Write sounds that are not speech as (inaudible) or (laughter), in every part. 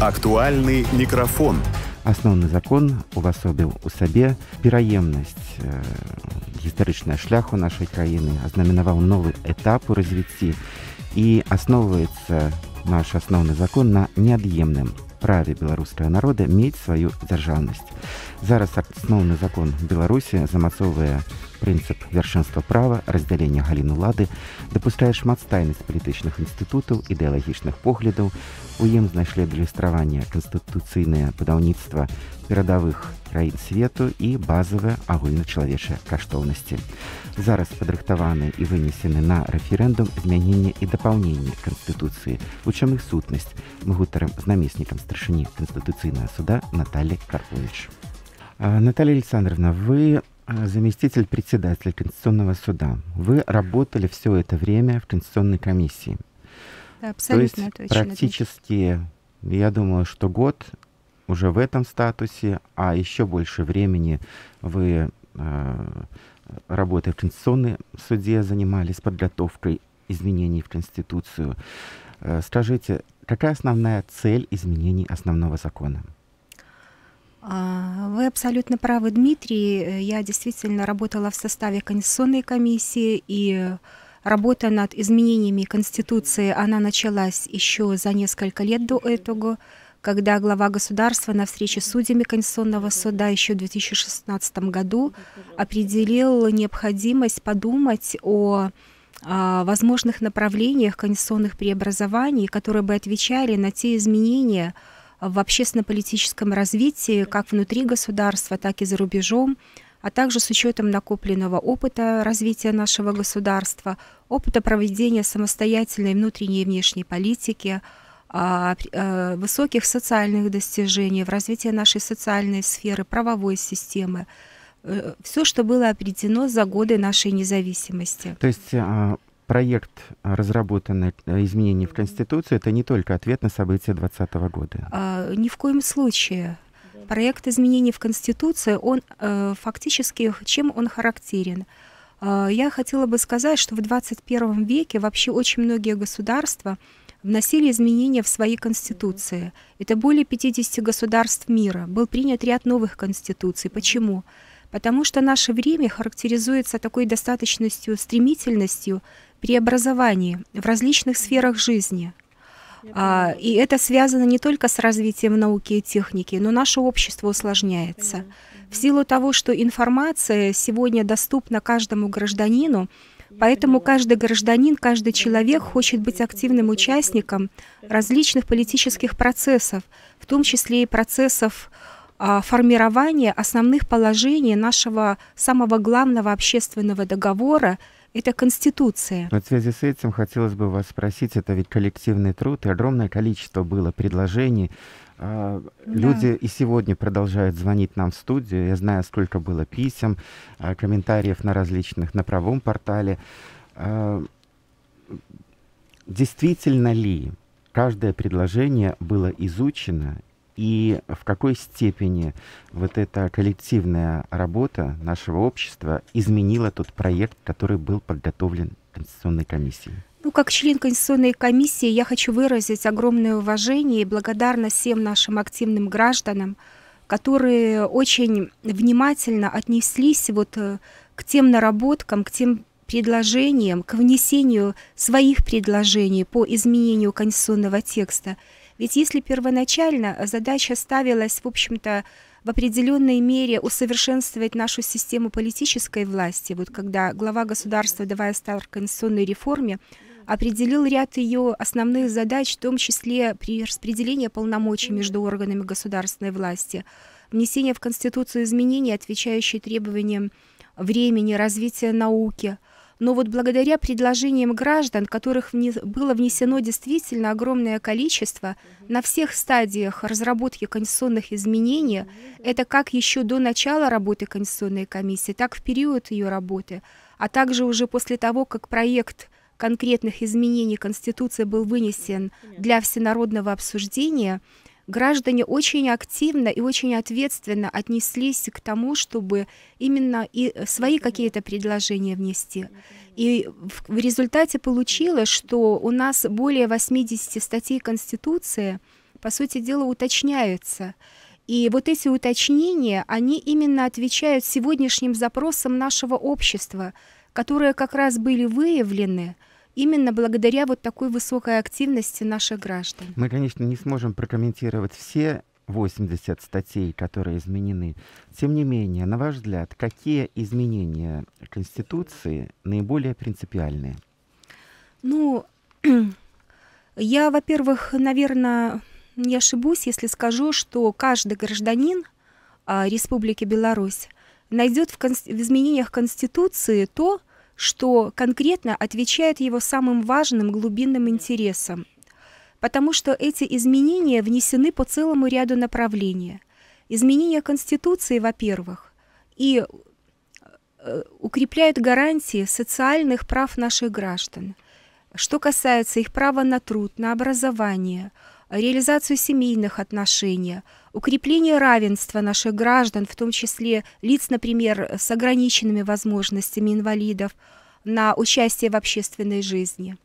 Актуальный микрофон. Основный закон у вас, увасобіў у себе, пераемнасць э, историчная шляху нашей краіны ознаменовал новый этап у развіцці і асноўваецца наш основный закон на неад'емным праве беларускага народа мець сваю дзяржаўнасць. Зараз асноўны закон Беларусі замацоўвае прынцып вяршэнства права, раздзялення галін улады, дапускае шматстайнасць палітычных інстытутаў, ідэалагічных поглядаў. У ім знайшлі адлюстраванне канстытуцыйнае будаўніцтва перадавых краін свету і базавыя агульначалавечыя каштоўнасці. Зараз падрыхтаваны і вынесены на рэферэндум змяненне і дапаўненне канстытуцыі, у чым іх сутнасць мгутарам з намеснікам старшыні канстытуцыйнага суда Наталі Карпович. А, Наталья Александровна, вы а, заместитель председателя Конституционного суда. Вы работали все это время в Конституционной комиссии. Да, абсолютно То есть точно. Практически, я думаю, что год уже в этом статусе, а еще больше времени вы э, работая в Конституционном суде, занимались подготовкой изменений в Конституцию. Э, скажите, какая основная цель изменений основного закона? А, вы абсолютно правы, Дмитрий. Э, я действительно работала в составе Конституционной комиссии, и работа над изменениями Конституции, она началась еще за несколько лет до этого когда глава государства на встрече с судьями Конституционного суда еще в 2016 году определил необходимость подумать о а, возможных направлениях конституционных преобразований, которые бы отвечали на те изменения в общественно-политическом развитии как внутри государства, так и за рубежом, а также с учетом накопленного опыта развития нашего государства, опыта проведения самостоятельной внутренней и внешней политики – а, э, высоких социальных достижений, в развитии нашей социальной сферы, правовой системы. Э, Все, что было определено за годы нашей независимости. То есть э, проект, разработанный изменений в Конституцию, это не только ответ на события 2020 года? А, ни в коем случае. Проект изменений в Конституции, он фактически, чем он характерен? я хотела бы сказать, что в 21 веке вообще очень многие государства вносили изменения в свои конституции. Это более 50 государств мира. Был принят ряд новых конституций. Почему? Потому что наше время характеризуется такой достаточностью, стремительностью преобразований в различных сферах жизни. А, и это связано не только с развитием науки и техники, но наше общество усложняется. В силу того, что информация сегодня доступна каждому гражданину, Поэтому каждый гражданин, каждый человек хочет быть активным участником различных политических процессов, в том числе и процессов а, формирования основных положений нашего самого главного общественного договора это Конституция. Вот в связи с этим хотелось бы вас спросить, это ведь коллективный труд, и огромное количество было предложений, а, да. Люди и сегодня продолжают звонить нам в студию. Я знаю, сколько было писем, а, комментариев на различных, на правом портале. А, действительно ли каждое предложение было изучено и в какой степени вот эта коллективная работа нашего общества изменила тот проект, который был подготовлен Конституционной комиссией? Ну, как член Конституционной комиссии я хочу выразить огромное уважение и благодарность всем нашим активным гражданам, которые очень внимательно отнеслись вот э, к тем наработкам, к тем предложениям, к внесению своих предложений по изменению конституционного текста. Ведь если первоначально задача ставилась, в общем-то, в определенной мере усовершенствовать нашу систему политической власти, вот когда глава государства, давая старт конституционной реформе, определил ряд ее основных задач, в том числе при распределении полномочий между органами государственной власти, внесение в Конституцию изменений, отвечающие требованиям времени, развития науки. Но вот благодаря предложениям граждан, которых было внесено действительно огромное количество, на всех стадиях разработки конституционных изменений, это как еще до начала работы Конституционной комиссии, так в период ее работы, а также уже после того, как проект конкретных изменений Конституции был вынесен для всенародного обсуждения, граждане очень активно и очень ответственно отнеслись к тому, чтобы именно и свои какие-то предложения внести. И в результате получилось, что у нас более 80 статей Конституции, по сути дела, уточняются. И вот эти уточнения, они именно отвечают сегодняшним запросам нашего общества, которые как раз были выявлены именно благодаря вот такой высокой активности наших граждан. Мы, конечно, не сможем прокомментировать все 80 статей, которые изменены. Тем не менее, на ваш взгляд, какие изменения Конституции наиболее принципиальные? Ну, (clears throat) я, во-первых, наверное, не ошибусь, если скажу, что каждый гражданин а, Республики Беларусь найдет в, конст... в изменениях Конституции то, что конкретно отвечает его самым важным глубинным интересам, потому что эти изменения внесены по целому ряду направлений. Изменения Конституции, во-первых, и э, укрепляют гарантии социальных прав наших граждан, что касается их права на труд, на образование – реализацию семейных отношений, укрепление равенства наших граждан, в том числе лиц, например, с ограниченными возможностями инвалидов, на участие в общественной жизни.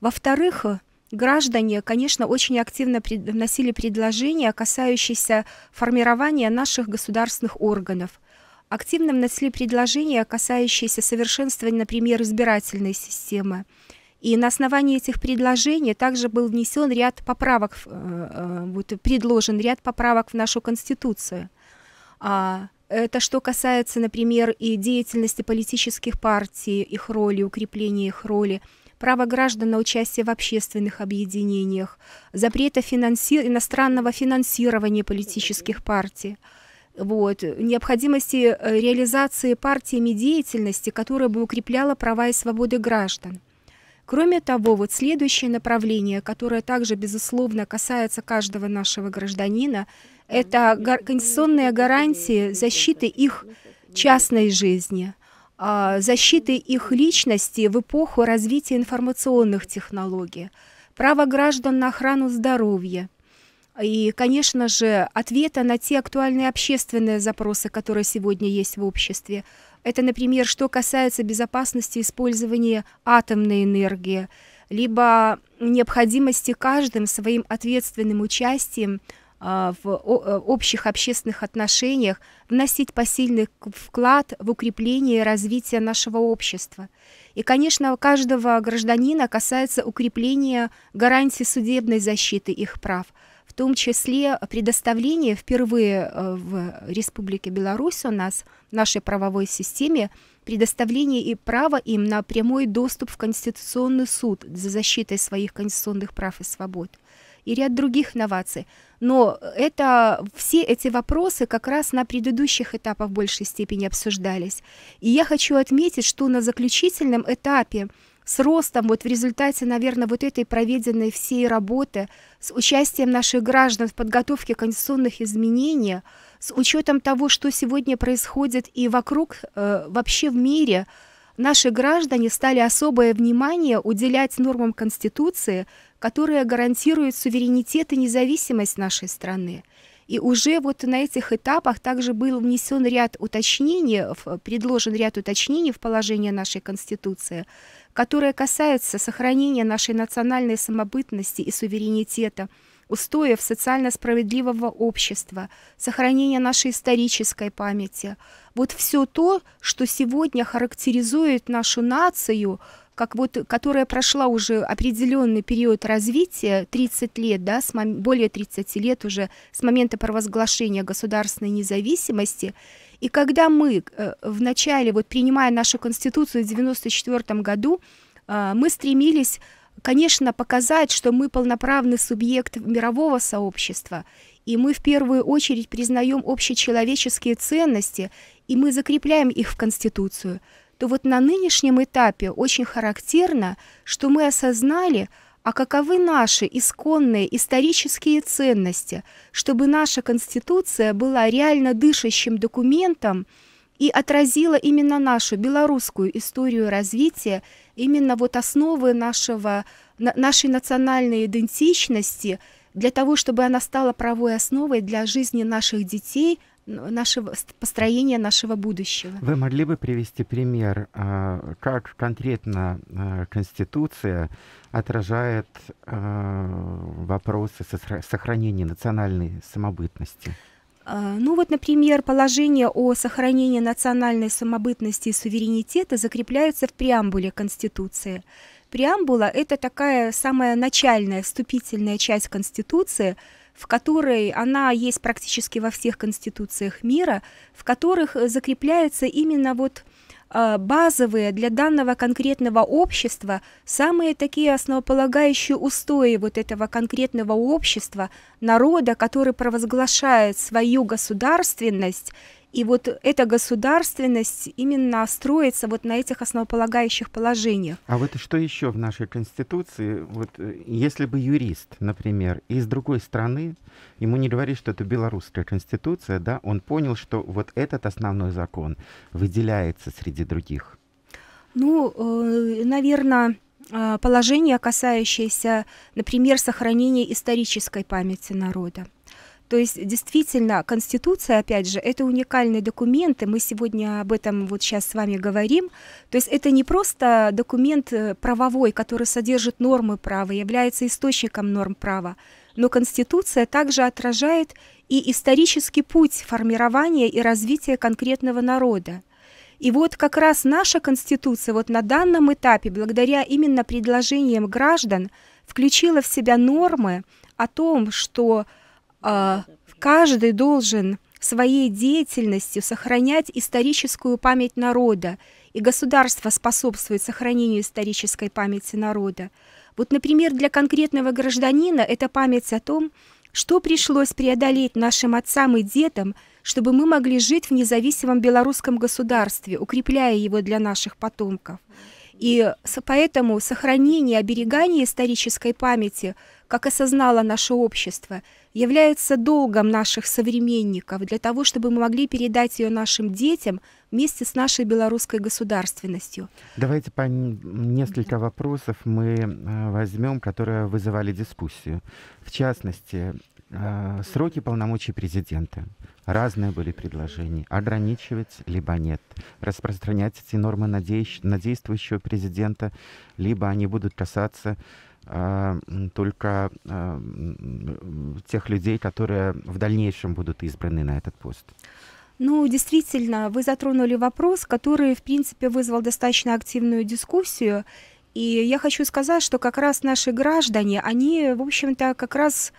Во-вторых, граждане, конечно, очень активно вносили предложения, касающиеся формирования наших государственных органов. Активно вносили предложения, касающиеся совершенствования, например, избирательной системы – и на основании этих предложений также был внесен ряд поправок, э, э, вот, предложен ряд поправок в нашу Конституцию. А, это что касается, например, и деятельности политических партий, их роли, укрепления их роли, право граждан на участие в общественных объединениях, запрета финанси... иностранного финансирования политических партий, вот, необходимости э, реализации партиями деятельности, которая бы укрепляла права и свободы граждан. Кроме того, вот следующее направление, которое также, безусловно, касается каждого нашего гражданина, это конституционные гарантии защиты их частной жизни, а, защиты их личности в эпоху развития информационных технологий, право граждан на охрану здоровья – и, конечно же, ответа на те актуальные общественные запросы, которые сегодня есть в обществе, это, например, что касается безопасности использования атомной энергии, либо необходимости каждым своим ответственным участием а, в э, общих общественных отношениях вносить посильный вклад в укрепление и развитие нашего общества. И, конечно, каждого гражданина касается укрепления гарантий судебной защиты их прав, том числе предоставление впервые э, в Республике Беларусь у нас, в нашей правовой системе, предоставление и право им на прямой доступ в Конституционный суд за защитой своих конституционных прав и свобод и ряд других новаций. Но это, все эти вопросы как раз на предыдущих этапах в большей степени обсуждались. И я хочу отметить, что на заключительном этапе с ростом вот в результате, наверное, вот этой проведенной всей работы, с участием наших граждан в подготовке конституционных изменений, с учетом того, что сегодня происходит и вокруг, э, вообще в мире, наши граждане стали особое внимание уделять нормам Конституции, которые гарантируют суверенитет и независимость нашей страны – и уже вот на этих этапах также был внесен ряд уточнений, предложен ряд уточнений в положение нашей Конституции, которое касается сохранения нашей национальной самобытности и суверенитета, устоев социально справедливого общества, сохранения нашей исторической памяти. Вот все то, что сегодня характеризует нашу нацию – как вот, которая прошла уже определенный период развития, 30 лет, да, с более 30 лет уже с момента провозглашения государственной независимости, и когда мы э, вначале, вот принимая нашу Конституцию в 1994 году, э, мы стремились, конечно, показать, что мы полноправный субъект мирового сообщества, и мы в первую очередь признаем общечеловеческие ценности, и мы закрепляем их в Конституцию – то вот на нынешнем этапе очень характерно, что мы осознали, а каковы наши исконные исторические ценности, чтобы наша Конституция была реально дышащим документом и отразила именно нашу белорусскую историю развития, именно вот основы нашего, нашей национальной идентичности, для того, чтобы она стала правовой основой для жизни наших детей – нашего построения нашего будущего. Вы могли бы привести пример, а, как конкретно а, Конституция отражает а, вопросы сохранения национальной самобытности? Ну вот, например, положение о сохранении национальной самобытности и суверенитета закрепляется в преамбуле Конституции. Преамбула – это такая самая начальная, вступительная часть Конституции – в которой она есть практически во всех конституциях мира, в которых э, закрепляется именно вот э, базовые для данного конкретного общества, самые такие основополагающие устои вот этого конкретного общества, народа, который провозглашает свою государственность и вот эта государственность именно строится вот на этих основополагающих положениях. А вот что еще в нашей Конституции? Вот э, если бы юрист, например, из другой страны, ему не говорит, что это белорусская Конституция, да, он понял, что вот этот основной закон выделяется среди других. Ну, э, наверное, э, положение, касающееся, например, сохранения исторической памяти народа. То есть действительно Конституция, опять же, это уникальный документ, и мы сегодня об этом вот сейчас с вами говорим. То есть это не просто документ э, правовой, который содержит нормы права, является источником норм права, но Конституция также отражает и исторический путь формирования и развития конкретного народа. И вот как раз наша Конституция вот на данном этапе, благодаря именно предложениям граждан, включила в себя нормы о том, что а, каждый должен своей деятельностью сохранять историческую память народа, и государство способствует сохранению исторической памяти народа. Вот, например, для конкретного гражданина это память о том, что пришлось преодолеть нашим отцам и детям, чтобы мы могли жить в независимом белорусском государстве, укрепляя его для наших потомков. И поэтому сохранение, оберегание исторической памяти, как осознало наше общество, является долгом наших современников для того, чтобы мы могли передать ее нашим детям вместе с нашей белорусской государственностью. Давайте по несколько вопросов мы э, возьмем, которые вызывали дискуссию. В частности, э, сроки полномочий президента. Разные были предложения. Ограничивать, либо нет. Распространять эти нормы на, действующего президента, либо они будут касаться а, только а, тех людей, которые в дальнейшем будут избраны на этот пост. Ну, действительно, вы затронули вопрос, который, в принципе, вызвал достаточно активную дискуссию. И я хочу сказать, что как раз наши граждане, они, в общем-то, как раз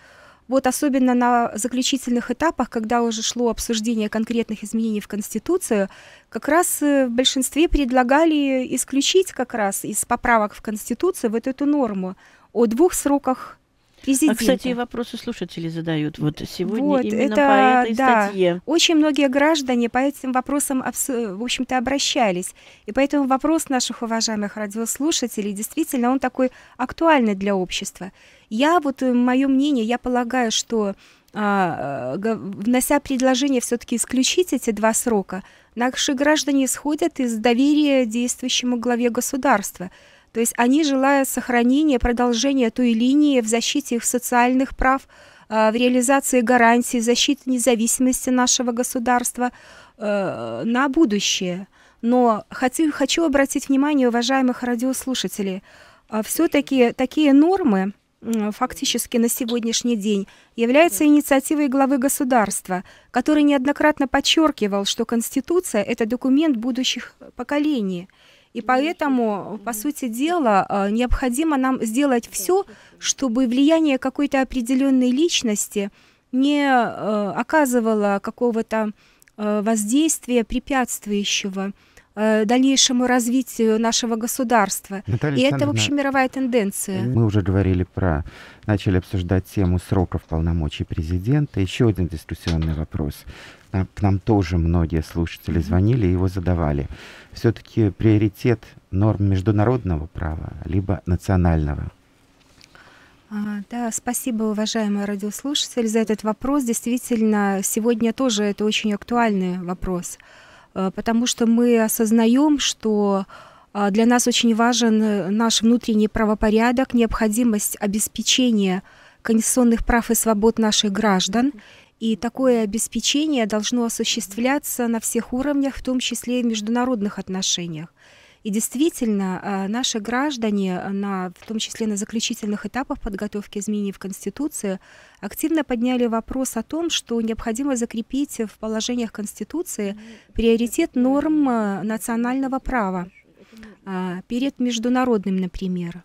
вот особенно на заключительных этапах, когда уже шло обсуждение конкретных изменений в Конституцию, как раз э, в большинстве предлагали исключить как раз из поправок в Конституцию вот эту норму о двух сроках президента. А, кстати, вопросы слушатели задают вот сегодня вот, именно это, по этой да, статье. Очень многие граждане по этим вопросам, в общем-то, обращались. И поэтому вопрос наших уважаемых радиослушателей, действительно, он такой актуальный для общества. Я вот, э, мое мнение, я полагаю, что а, э, внося предложение все-таки исключить эти два срока, наши граждане исходят из доверия действующему главе государства – то есть они, желают сохранения, продолжения той линии в защите их социальных прав, э, в реализации гарантий, защиты независимости нашего государства э, на будущее. Но хочу, хочу обратить внимание уважаемых радиослушателей, э, все-таки такие нормы фактически на сегодняшний день являются инициативой главы государства, который неоднократно подчеркивал, что Конституция – это документ будущих поколений – и поэтому, по сути дела, э, необходимо нам сделать все, чтобы влияние какой-то определенной личности не э, оказывало какого-то э, воздействия препятствующего Э, дальнейшему развитию нашего государства. Наталья И это, в мировая тенденция. Мы уже говорили про, начали обсуждать тему сроков полномочий президента. Еще один дискуссионный вопрос. К нам тоже многие слушатели звонили и его задавали. Все-таки приоритет норм международного права, либо национального? А, да, спасибо, уважаемый радиослушатель, за этот вопрос. Действительно, сегодня тоже это очень актуальный вопрос. Э, потому что мы осознаем, что э, для нас очень важен э, наш внутренний правопорядок, необходимость обеспечения конституционных прав и свобод наших граждан. И такое обеспечение должно осуществляться на всех уровнях, в том числе и в международных отношениях. И действительно, э, наши граждане, на, в том числе на заключительных этапах подготовки изменений в Конституции, активно подняли вопрос о том, что необходимо закрепить в положениях Конституции приоритет норм э, национального права э, перед международным, например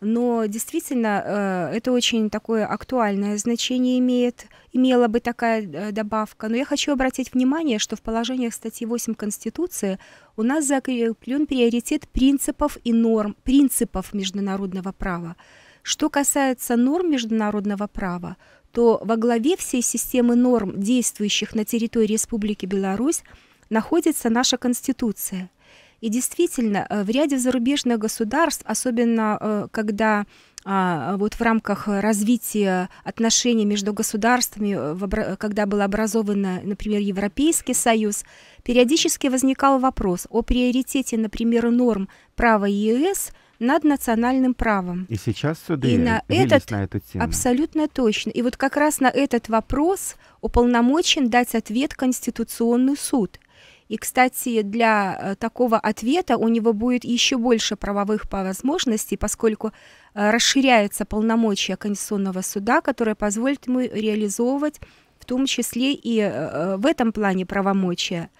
но действительно э, это очень такое актуальное значение имеет, имела бы такая э, добавка. Но я хочу обратить внимание, что в положениях статьи 8 Конституции у нас закреплен приоритет принципов и норм, принципов международного права. Что касается норм международного права, то во главе всей системы норм, действующих на территории Республики Беларусь, находится наша Конституция – и действительно, э, в ряде зарубежных государств, особенно э, когда а, вот в рамках развития отношений между государствами, э, когда был образован, например, Европейский Союз, периодически возникал вопрос о приоритете, например, норм права ЕС над национальным правом. И сейчас суды и на, этот, на эту тему. Абсолютно точно. И вот как раз на этот вопрос уполномочен дать ответ Конституционный суд – и, кстати, для э, такого ответа у него будет еще больше правовых возможностей, поскольку э, расширяются полномочия Конституционного суда, которое позволит ему реализовывать в том числе и э, в этом плане правомочия.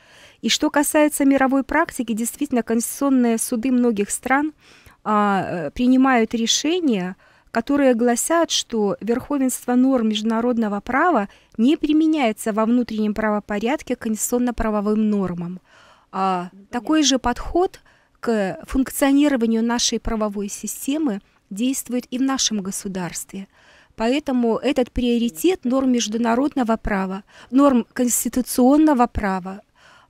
И что касается мировой практики, действительно, конституционные суды многих стран а, принимают решения, которые гласят, что верховенство норм международного права не применяется во внутреннем правопорядке к конституционно-правовым нормам. А, такой же подход к функционированию нашей правовой системы действует и в нашем государстве. Поэтому этот приоритет норм международного права, норм конституционного права,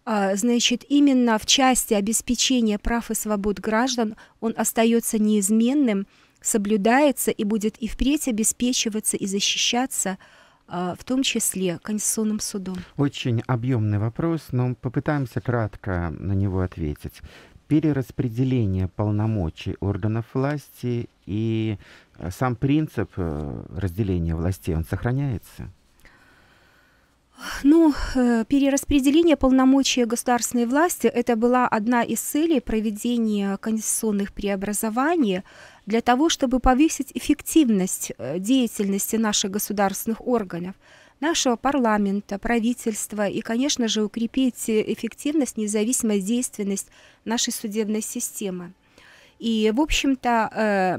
а, значит, именно в части обеспечения прав и свобод граждан он остается неизменным, соблюдается и будет и впредь обеспечиваться и защищаться а, в том числе Конституционным судом? Очень объемный вопрос, но попытаемся кратко на него ответить. Перераспределение полномочий органов власти и э, сам принцип э, разделения властей, он сохраняется? Ну, э, перераспределение полномочий государственной власти – это была одна из целей проведения конституционных преобразований для того, чтобы повысить эффективность э, деятельности наших государственных органов, нашего парламента, правительства и, конечно же, укрепить э, эффективность, независимость, действенность нашей судебной системы. И, в общем-то, э,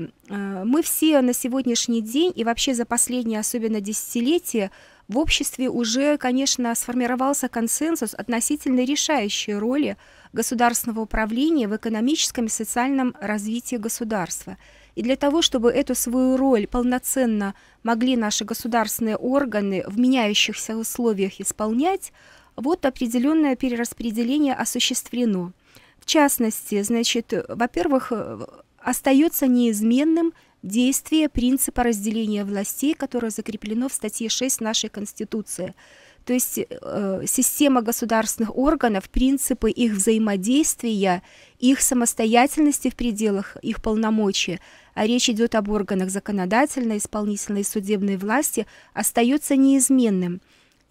мы все на сегодняшний день и вообще за последние, особенно десятилетия, в обществе уже, конечно, сформировался консенсус относительно решающей роли государственного управления в экономическом и социальном развитии государства – и для того, чтобы эту свою роль полноценно могли наши государственные органы в меняющихся условиях исполнять, вот определенное перераспределение осуществлено. В частности, значит, во-первых, э, остается неизменным действие принципа разделения властей, которое закреплено в статье 6 нашей Конституции – то есть э, система государственных органов, принципы их взаимодействия, их самостоятельности в пределах их полномочий, а речь идет об органах законодательной, исполнительной и судебной власти, остается неизменным.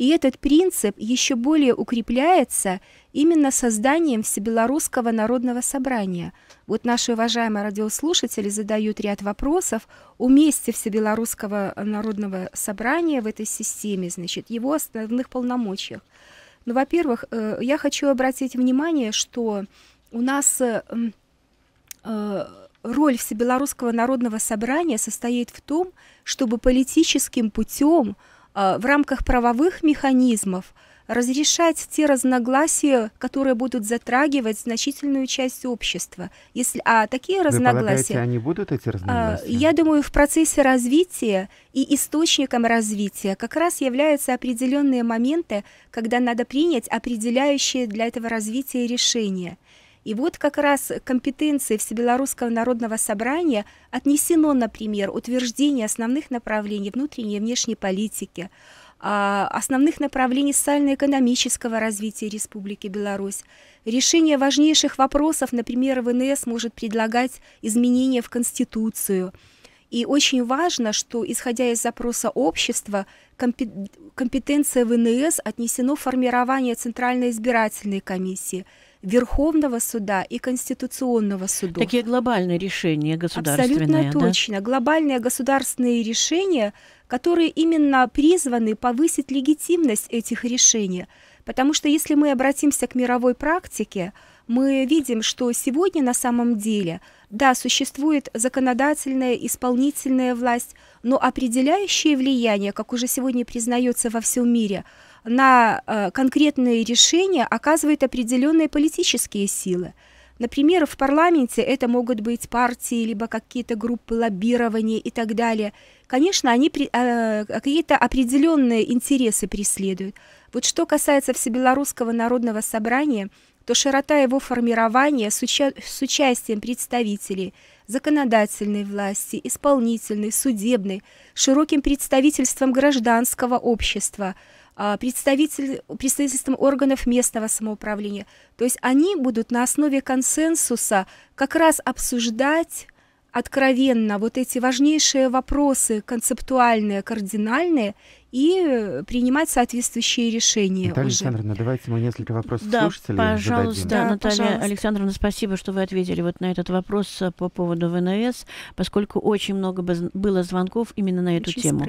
И этот принцип еще более укрепляется именно созданием Всебелорусского народного собрания. Вот наши уважаемые радиослушатели задают ряд вопросов о месте Всебелорусского народного собрания в этой системе, значит, его основных полномочиях. Ну, во-первых, э, я хочу обратить внимание, что у нас э, э, роль Всебелорусского народного собрания состоит в том, чтобы политическим путем Э, в рамках правовых механизмов разрешать те разногласия, которые будут затрагивать значительную часть общества. Если, а такие Вы разногласия... Вы они будут, эти э, разногласия? Я думаю, в процессе развития и источником развития как раз являются определенные моменты, когда надо принять определяющие для этого развития решения – и вот как раз компетенции Всебелорусского народного собрания отнесено, например, утверждение основных направлений внутренней и внешней политики, а, основных направлений социально-экономического развития Республики Беларусь. Решение важнейших вопросов, например, ВНС может предлагать изменения в Конституцию. И очень важно, что, исходя из запроса общества, компетенция ВНС отнесено в формирование Центральной избирательной комиссии – Верховного суда и Конституционного суда. Такие глобальные решения государственные. Абсолютно да? точно. Глобальные государственные решения, которые именно призваны повысить легитимность этих решений. Потому что если мы обратимся к мировой практике, мы видим, что сегодня на самом деле, да, существует законодательная, исполнительная власть, но определяющее влияние, как уже сегодня признается во всем мире – на э, конкретные решения оказывает определенные политические силы. Например, в парламенте это могут быть партии, либо какие-то группы лоббирования и так далее. Конечно, они э, какие-то определенные интересы преследуют. Вот что касается Всебелорусского народного собрания, то широта его формирования с, уча с участием представителей законодательной власти, исполнительной, судебной, широким представительством гражданского общества – а, представитель, представительством органов местного самоуправления. То есть они будут на основе консенсуса как раз обсуждать откровенно вот эти важнейшие вопросы, концептуальные, кардинальные, и э, принимать соответствующие решения. Наталья уже. Александровна, давайте мы несколько вопросов да, слушателей пожалуйста, зададим. Да, Наталья пожалуйста. Александровна, спасибо, что вы ответили вот на этот вопрос э, по поводу ВНС, поскольку очень много было звонков именно на эту очень тему.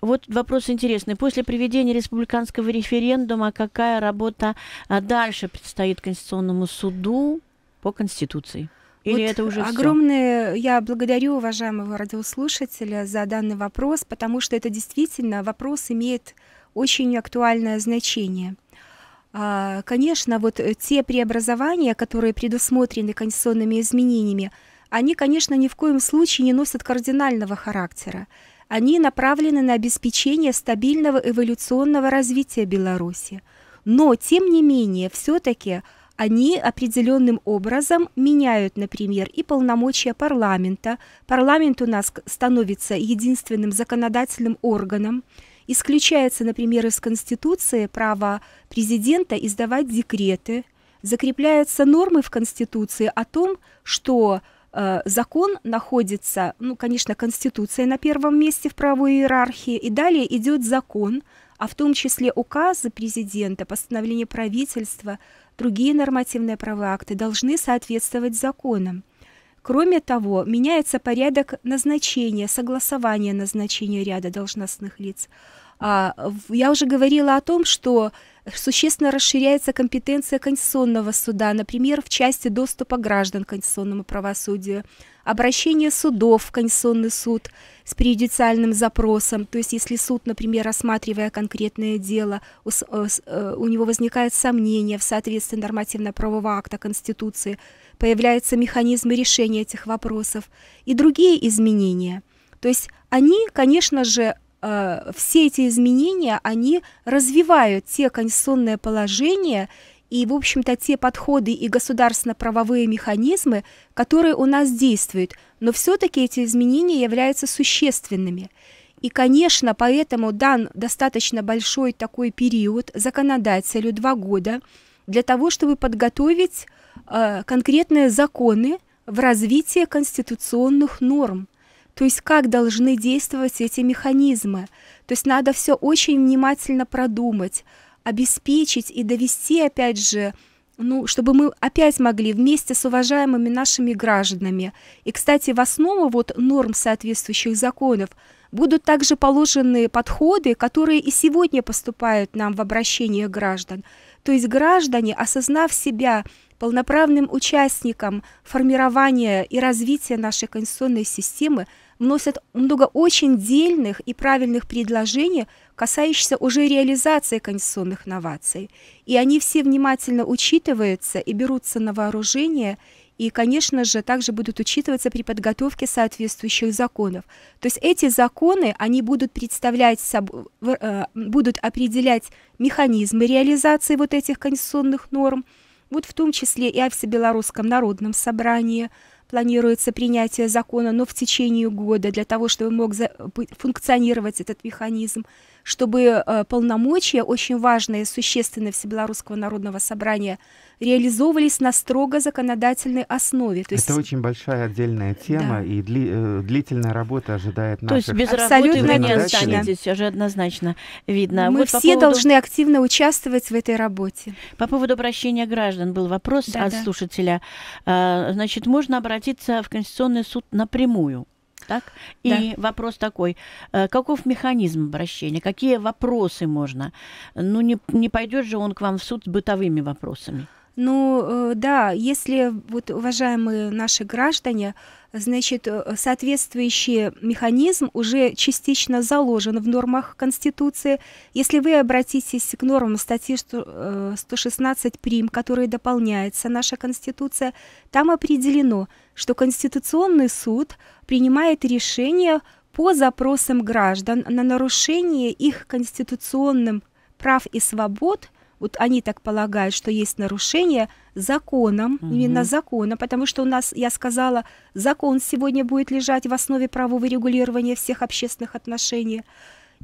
Вот вопрос интересный. После проведения республиканского референдума какая работа а, дальше предстоит Конституционному суду по Конституции? Или вот это уже огромное. Всё? Я благодарю уважаемого радиослушателя за данный вопрос, потому что это действительно вопрос имеет очень актуальное значение. А, конечно, вот э, те преобразования, которые предусмотрены конституционными изменениями, они, конечно, ни в коем случае не носят кардинального характера. Они направлены на обеспечение стабильного эволюционного развития Беларуси. Но, тем не менее, все-таки они определенным образом меняют, например, и полномочия парламента. Парламент у нас становится единственным законодательным органом. Исключается, например, из Конституции право президента издавать декреты. Закрепляются нормы в Конституции о том, что э, закон находится, ну, конечно, Конституция на первом месте в правовой иерархии, и далее идет закон, а в том числе указы президента, постановление правительства, другие нормативные правовые акты должны соответствовать законам. Кроме того, меняется порядок назначения, согласования назначения ряда должностных лиц. А, я уже говорила о том, что существенно расширяется компетенция Конституционного суда, например, в части доступа граждан к конституционному правосудию, обращение судов в Конституционный суд с преюдициальным запросом, то есть если суд, например, рассматривая конкретное дело, у, э, э, у него возникает сомнение в соответствии нормативно-правового акта Конституции, появляются механизмы решения этих вопросов и другие изменения. То есть они, конечно же, Э, все эти изменения, они развивают те конституционные положения и, в общем-то, те подходы и государственно-правовые механизмы, которые у нас действуют. Но все-таки эти изменения являются существенными. И, конечно, поэтому дан достаточно большой такой период законодателю, два года, для того, чтобы подготовить э, конкретные законы в развитии конституционных норм. То есть как должны действовать эти механизмы? То есть надо все очень внимательно продумать, обеспечить и довести, опять же, ну, чтобы мы опять могли вместе с уважаемыми нашими гражданами. И, кстати, в основу вот норм соответствующих законов будут также положены подходы, которые и сегодня поступают нам в обращение граждан. То есть граждане, осознав себя полноправным участником формирования и развития нашей конституционной системы вносят много очень дельных и правильных предложений, касающихся уже реализации конституционных новаций. И они все внимательно учитываются и берутся на вооружение, и, конечно же, также будут учитываться при подготовке соответствующих законов. То есть эти законы, они будут представлять, собой, э, будут определять механизмы реализации вот этих конституционных норм – вот в том числе и о Всебелорусском народном собрании планируется принятие закона, но в течение года для того, чтобы мог функционировать этот механизм чтобы э, полномочия, очень важные, существенные Всебелорусского народного собрания, реализовывались на строго законодательной основе. То есть... Это очень большая отдельная тема, да. и дли, э, длительная работа ожидает нас. То есть без Абсолютно работы вы не останетесь, уже однозначно видно. Мы вот все по поводу... должны активно участвовать в этой работе. По поводу обращения граждан был вопрос да, от да. слушателя. А, значит, можно обратиться в Конституционный суд напрямую так? И да. вопрос такой, э, каков механизм обращения, какие вопросы можно? Ну, не, не пойдет же он к вам в суд с бытовыми вопросами. Ну э, да, если вот уважаемые наши граждане, значит, э, соответствующий механизм уже частично заложен в нормах Конституции. Если вы обратитесь к нормам статьи 116 э, прим, которые дополняется наша Конституция, там определено, что Конституционный суд принимает решение по запросам граждан на нарушение их конституционным прав и свобод – вот они так полагают, что есть нарушение законом, угу. именно законом, потому что у нас, я сказала, закон сегодня будет лежать в основе правового регулирования всех общественных отношений,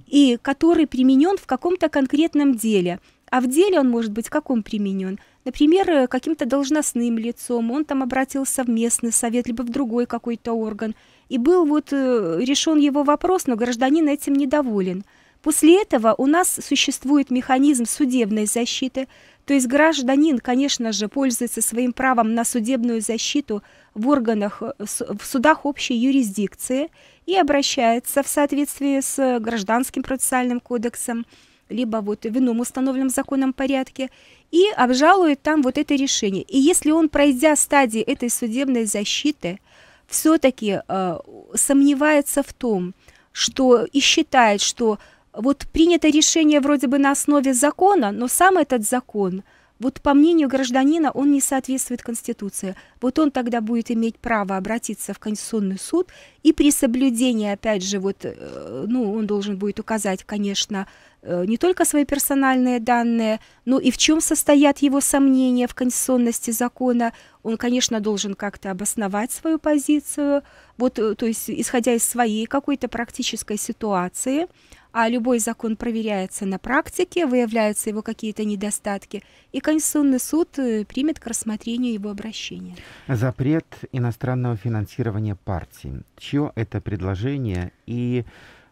и который применен в каком-то конкретном деле. А в деле он может быть каком применен? Например, э, каким-то должностным лицом, он там обратился в местный совет, либо в другой какой-то орган. И был вот э, решен его вопрос, но гражданин этим недоволен. После этого у нас существует механизм судебной защиты, то есть гражданин, конечно же, пользуется своим правом на судебную защиту в органах, э, в судах общей юрисдикции и обращается в соответствии с Гражданским процессуальным кодексом, либо вот в ином установленном законом порядке, и обжалует там вот это решение. И если он, пройдя стадии этой судебной защиты, все-таки э, сомневается в том, что и считает, что вот принято решение вроде бы на основе закона, но сам этот закон, вот по мнению гражданина, он не соответствует Конституции. Вот он тогда будет иметь право обратиться в Конституционный суд, и при соблюдении, опять же, вот, э, ну, он должен будет указать, конечно, Э, не только свои персональные данные, но и в чем состоят его сомнения в конституционности закона. Он, конечно, должен как-то обосновать свою позицию, вот, э, то есть исходя из своей какой-то практической ситуации, а любой закон проверяется на практике, выявляются его какие-то недостатки, и Конституционный суд э, примет к рассмотрению его обращения. Запрет иностранного финансирования партии. Чье это предложение и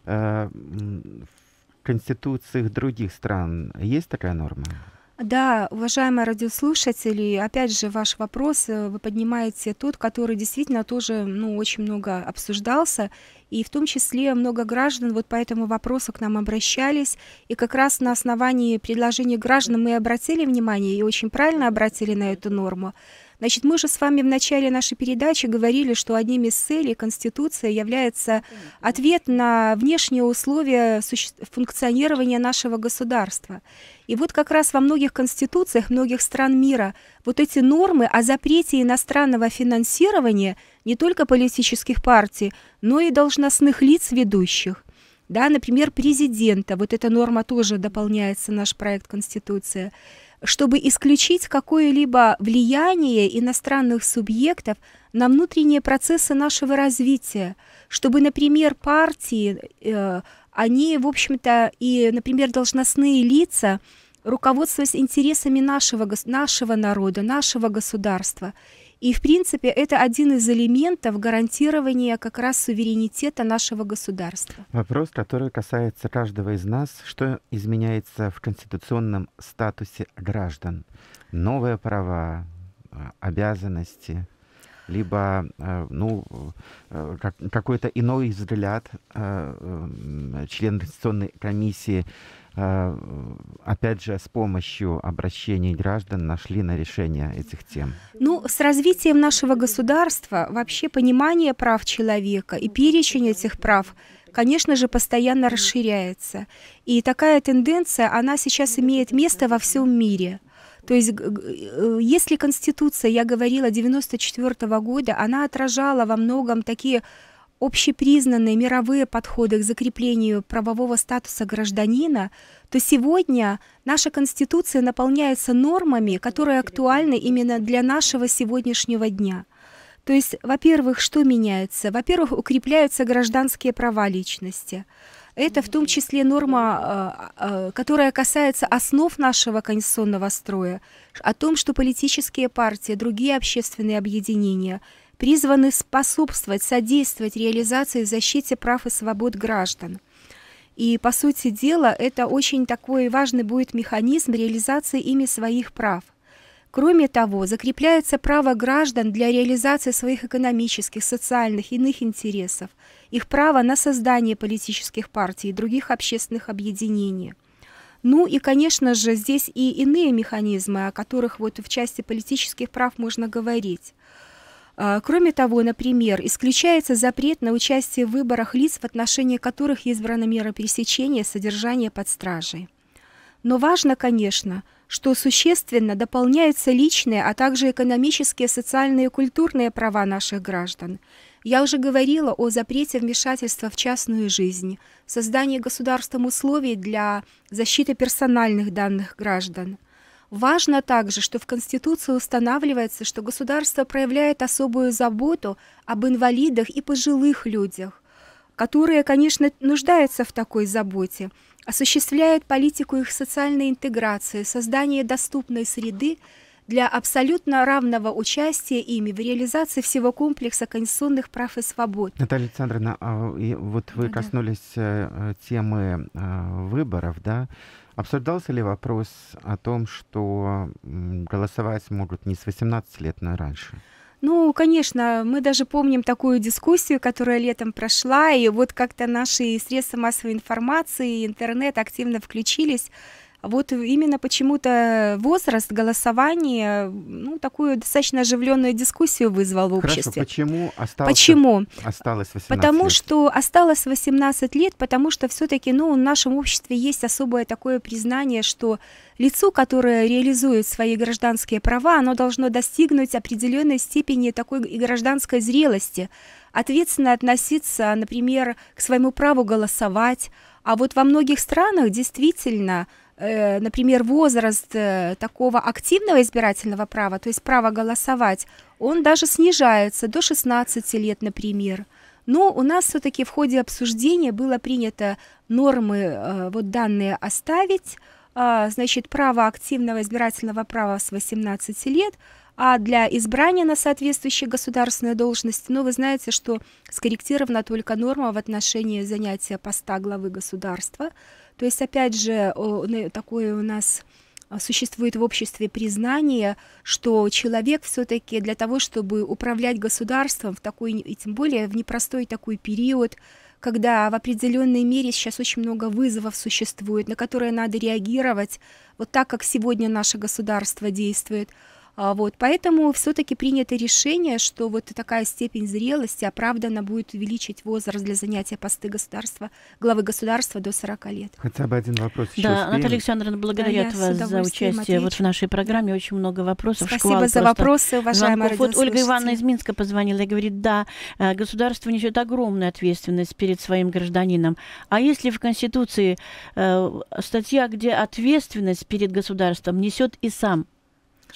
э, конституциях других стран есть такая норма? Да, уважаемые радиослушатели, опять же, ваш вопрос э, вы поднимаете тот, который действительно тоже ну, очень много обсуждался, и в том числе много граждан вот по этому вопросу к нам обращались, и как раз на основании предложений граждан мы обратили внимание и очень правильно обратили на эту норму. Значит, мы же с вами в начале нашей передачи говорили, что одним из целей Конституции является ответ на внешние условия функционирования нашего государства. И вот как раз во многих конституциях многих стран мира вот эти нормы о запрете иностранного финансирования не только политических партий, но и должностных лиц ведущих. Да, например, президента. Вот эта норма тоже дополняется в наш проект Конституции чтобы исключить какое-либо влияние иностранных субъектов на внутренние процессы нашего развития, чтобы, например, партии, э, они, в общем-то, и, например, должностные лица руководствовались интересами нашего, нашего народа, нашего государства – и, в принципе, это один из элементов гарантирования как раз суверенитета нашего государства. Вопрос, который касается каждого из нас, что изменяется в конституционном статусе граждан? Новые права, э, обязанности, либо э, ну, э, какой-то иной взгляд члена Конституционной комиссии Э, опять же, с помощью обращений граждан нашли на решение этих тем? Ну, с развитием нашего государства вообще понимание прав человека и перечень этих прав конечно же, постоянно расширяется. И такая тенденция, она сейчас имеет место во всем мире. То есть, э, если Конституция, я говорила, 1994 -го года, она отражала во многом такие общепризнанные мировые подходы к закреплению правового статуса гражданина, то сегодня наша Конституция наполняется нормами, которые актуальны именно для нашего сегодняшнего дня. То есть, во-первых, что меняется? Во-первых, укрепляются гражданские права личности. Это в том числе норма, э, э, которая касается основ нашего конституционного строя, о том, что политические партии, другие общественные объединения – призваны способствовать, содействовать реализации и защите прав и свобод граждан. И, по сути дела, это очень такой важный будет механизм реализации ими своих прав. Кроме того, закрепляется право граждан для реализации своих экономических, социальных, иных интересов, их право на создание политических партий и других общественных объединений. Ну и, конечно же, здесь и иные механизмы, о которых вот в части политических прав можно говорить. А, кроме того, например, исключается запрет на участие в выборах лиц, в отношении которых избрана мера пересечения, содержания под стражей. Но важно, конечно, что существенно дополняются личные, а также экономические, социальные и культурные права наших граждан. Я уже говорила о запрете вмешательства в частную жизнь, создании государством условий для защиты персональных данных граждан – Важно также, что в Конституции устанавливается, что государство проявляет особую заботу об инвалидах и пожилых людях, которые, конечно, нуждаются в такой заботе, осуществляет политику их социальной интеграции, создание доступной среды для абсолютно равного участия ими в реализации всего комплекса конституционных прав и свобод. Наталья Александровна, а, вот вы да. коснулись э, э, темы э, выборов, да? Обсуждался ли вопрос о том, что голосовать могут не с 18 лет, но и раньше? Ну, конечно, мы даже помним такую дискуссию, которая летом прошла, и вот как-то наши средства массовой информации, интернет активно включились вот именно почему-то возраст голосования, ну, такую достаточно оживленную дискуссию вызвал в обществе. Хорошо, почему, остался, почему? осталось 18 Потому лет? что осталось 18 лет, потому что все-таки, ну, в нашем обществе есть особое такое признание, что лицо, которое реализует свои гражданские права, оно должно достигнуть определенной степени такой гражданской зрелости, ответственно относиться, например, к своему праву голосовать. А вот во многих странах действительно Э, например, возраст э, такого активного избирательного права, то есть право голосовать, он даже снижается до 16 лет, например. Но у нас все-таки в ходе обсуждения было принято нормы, э, вот данные оставить, значит, право активного избирательного права с 18 лет, а для избрания на соответствующие государственные должности, ну, вы знаете, что скорректирована только норма в отношении занятия поста главы государства – то есть, опять же, такое у нас а, существует в обществе признание, что человек все-таки для того, чтобы управлять государством в такой, и тем более в непростой такой период, когда в определенной мере сейчас очень много вызовов существует, на которые надо реагировать, вот так, как сегодня наше государство действует – а, вот, поэтому все-таки принято решение, что вот такая степень зрелости оправданно будет увеличить возраст для занятия посты государства, главы государства до 40 лет. Хотя бы один вопрос еще Да, успеем. Наталья Александровна, благодарят да, вас за участие вот в нашей программе. Очень много вопросов. Спасибо Шквал за вопросы, уважаемая Вот Ольга Ивановна из Минска позвонила и говорит, да, э, государство несет огромную ответственность перед своим гражданином. А если в Конституции э, статья, где ответственность перед государством несет и сам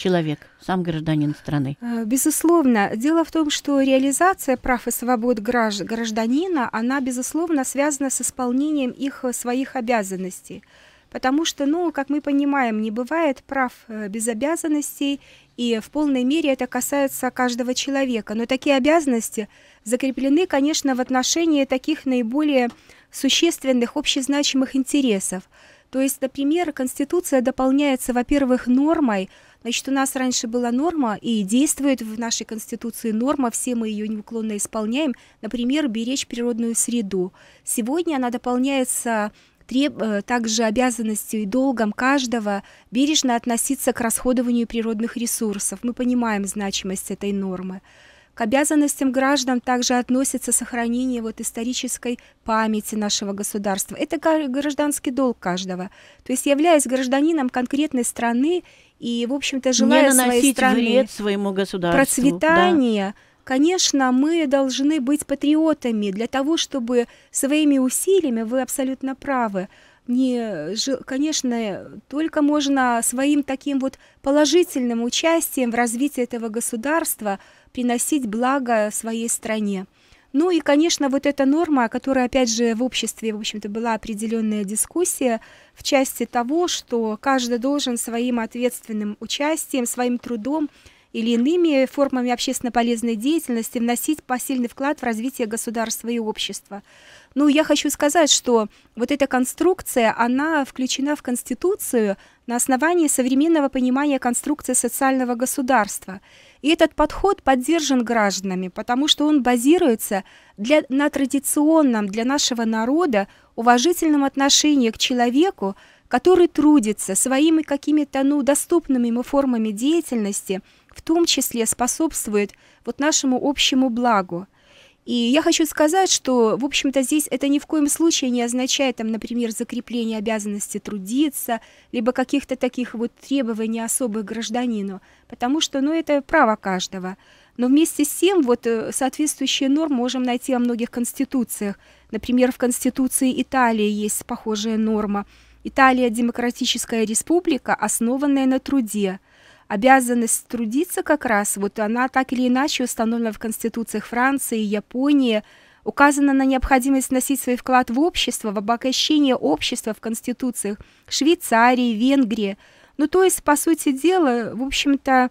человек, сам гражданин страны? Э, безусловно. Дело в том, что реализация прав и свобод гражданина, она, безусловно, связана с исполнением их э, своих обязанностей. Потому что, ну, как мы понимаем, не бывает прав э, без обязанностей, и в полной мере это касается каждого человека. Но такие обязанности закреплены, конечно, в отношении таких наиболее существенных общезначимых интересов. То есть, например, Конституция дополняется, во-первых, нормой, Значит, у нас раньше была норма, и действует в нашей Конституции норма, все мы ее неуклонно исполняем, например, беречь природную среду. Сегодня она дополняется э, также обязанностью и долгом каждого бережно относиться к расходованию природных ресурсов. Мы понимаем значимость этой нормы. К обязанностям граждан также относится сохранение вот исторической памяти нашего государства. Это гражданский долг каждого. То есть являясь гражданином конкретной страны и, в общем-то, желая своей стране вред своему государству, процветания, да. Конечно, мы должны быть патриотами для того, чтобы своими усилиями, вы абсолютно правы, не, конечно, только можно своим таким вот положительным участием в развитии этого государства приносить благо своей стране. Ну и, конечно, вот эта норма, которая опять же, в обществе, в общем-то, была определенная дискуссия в части того, что каждый должен своим ответственным участием, своим трудом или иными формами общественно полезной деятельности вносить посильный вклад в развитие государства и общества. Ну, я хочу сказать, что вот эта конструкция, она включена в Конституцию на основании современного понимания конструкции социального государства. И этот подход поддержан гражданами, потому что он базируется для, на традиционном для нашего народа уважительном отношении к человеку, который трудится своими какими-то ну, доступными ему формами деятельности, в том числе способствует вот нашему общему благу – и я хочу сказать, что, в общем-то, здесь это ни в коем случае не означает, там, например, закрепление обязанности трудиться, либо каких-то таких вот требований особых гражданину, потому что, ну, это право каждого. Но вместе с тем, вот э, соответствующие нормы можем найти во многих конституциях. Например, в Конституции Италии есть похожая норма. Италия – демократическая республика, основанная на труде – обязанность трудиться как раз, вот она так или иначе установлена в конституциях Франции, и Японии, указана на необходимость вносить свой вклад в общество, в обогащение общества в конституциях Швейцарии, Венгрии. Ну, то есть, по сути дела, в общем-то,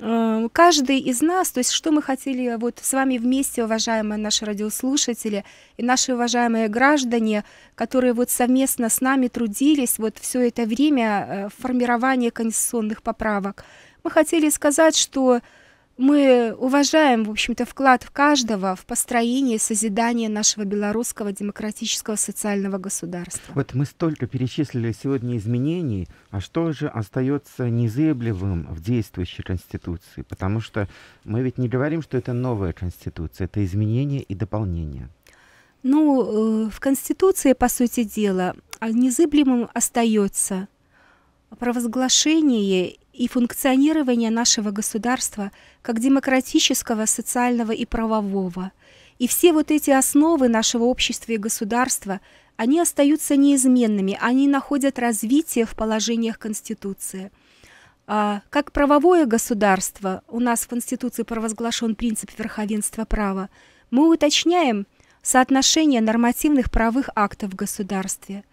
Эм, каждый из нас, то есть что мы хотели вот с вами вместе, уважаемые наши радиослушатели и наши уважаемые граждане, которые вот совместно с нами трудились вот все это время э, в конституционных поправок. Мы хотели сказать, что мы уважаем, в общем-то, вклад каждого в построение, созидание нашего белорусского демократического социального государства. Вот мы столько перечислили сегодня изменений, а что же остается незыблемым в действующей Конституции? Потому что мы ведь не говорим, что это новая Конституция, это изменения и дополнения. Ну, э, в Конституции, по сути дела, а незыблемым остается провозглашение и функционирования нашего государства как демократического, социального и правового. И все вот эти основы нашего общества и государства, они остаются неизменными, они находят развитие в положениях Конституции. А, как правовое государство, у нас в Конституции провозглашен принцип верховенства права, мы уточняем соотношение нормативных правовых актов в государстве.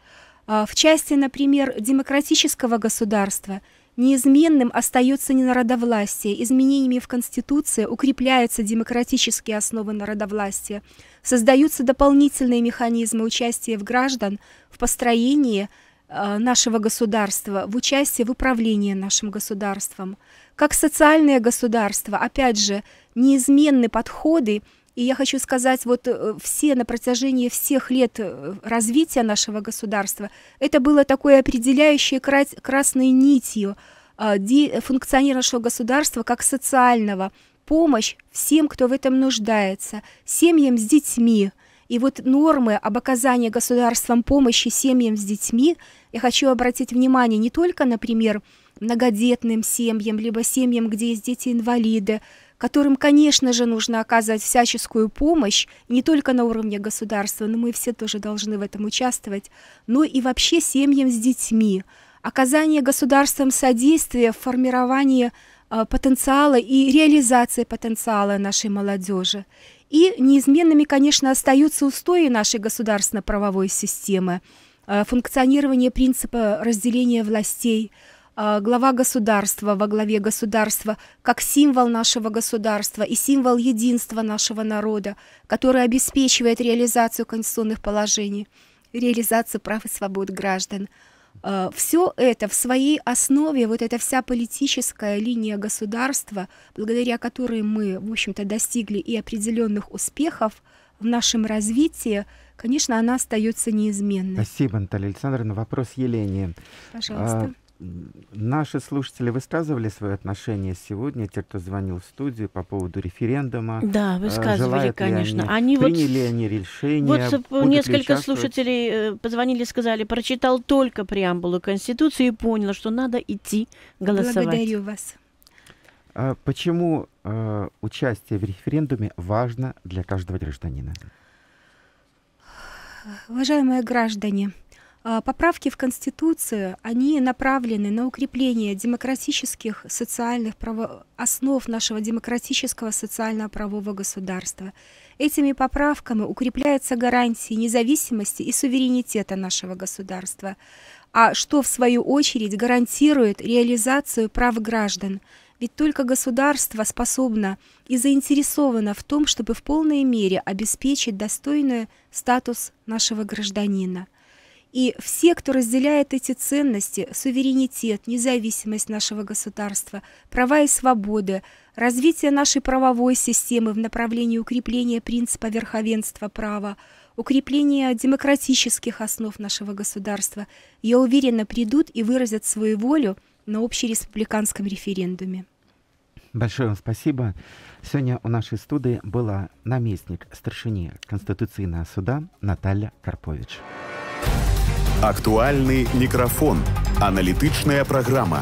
А, в части, например, демократического государства – Неизменным остается народовластие. Изменениями в Конституции укрепляются демократические основы народовластия, создаются дополнительные механизмы участия в граждан в построении э, нашего государства, в участии в управлении нашим государством. Как социальное государство, опять же, неизменны подходы и я хочу сказать, вот э, все на протяжении всех лет э, развития нашего государства, это было такое определяющее красной нитью а, функционирования нашего государства как социального, помощь всем, кто в этом нуждается, семьям с детьми, и вот нормы об оказании государством помощи семьям с детьми, я хочу обратить внимание не только, например, многодетным семьям, либо семьям, где есть дети-инвалиды, которым, конечно же, нужно оказывать всяческую помощь не только на уровне государства, но мы все тоже должны в этом участвовать, но и вообще семьям с детьми. Оказание государством содействия в формировании а, потенциала и реализации потенциала нашей молодежи. И неизменными, конечно, остаются устои нашей государственно-правовой системы, а, функционирование принципа разделения властей – а, глава государства во главе государства, как символ нашего государства и символ единства нашего народа, который обеспечивает реализацию конституционных положений, реализацию прав и свобод граждан. А, Все это в своей основе, вот эта вся политическая линия государства, благодаря которой мы, в общем-то, достигли и определенных успехов в нашем развитии, конечно, она остается неизменной. Спасибо, Наталья Александровна. Вопрос Елене. Пожалуйста. Наши слушатели высказывали свое отношение сегодня, те, кто звонил в студию по поводу референдума. Да, э, высказывали, конечно. Они, они приняли вот, они решение. Вот э, несколько слушателей э, позвонили, сказали, прочитал только преамбулу Конституции и понял, что надо идти голосовать. Благодарю вас. А почему участие в референдуме важно для каждого гражданина? Уважаемые граждане, а, поправки в Конституцию, они направлены на укрепление демократических социальных право... основ нашего демократического социально-правового государства. Этими поправками укрепляются гарантии независимости и суверенитета нашего государства, а что, в свою очередь, гарантирует реализацию прав граждан. Ведь только государство способно и заинтересовано в том, чтобы в полной мере обеспечить достойный статус нашего гражданина – и все, кто разделяет эти ценности, суверенитет, независимость нашего государства, права и свободы, развитие нашей правовой системы в направлении укрепления принципа верховенства права, укрепления демократических основ нашего государства, я уверена, придут и выразят свою волю на общереспубликанском референдуме. Большое вам спасибо. Сегодня у нашей студии была наместник старшини Конституционного суда Наталья Карпович. Актуальный микрофон, аналітычная программа.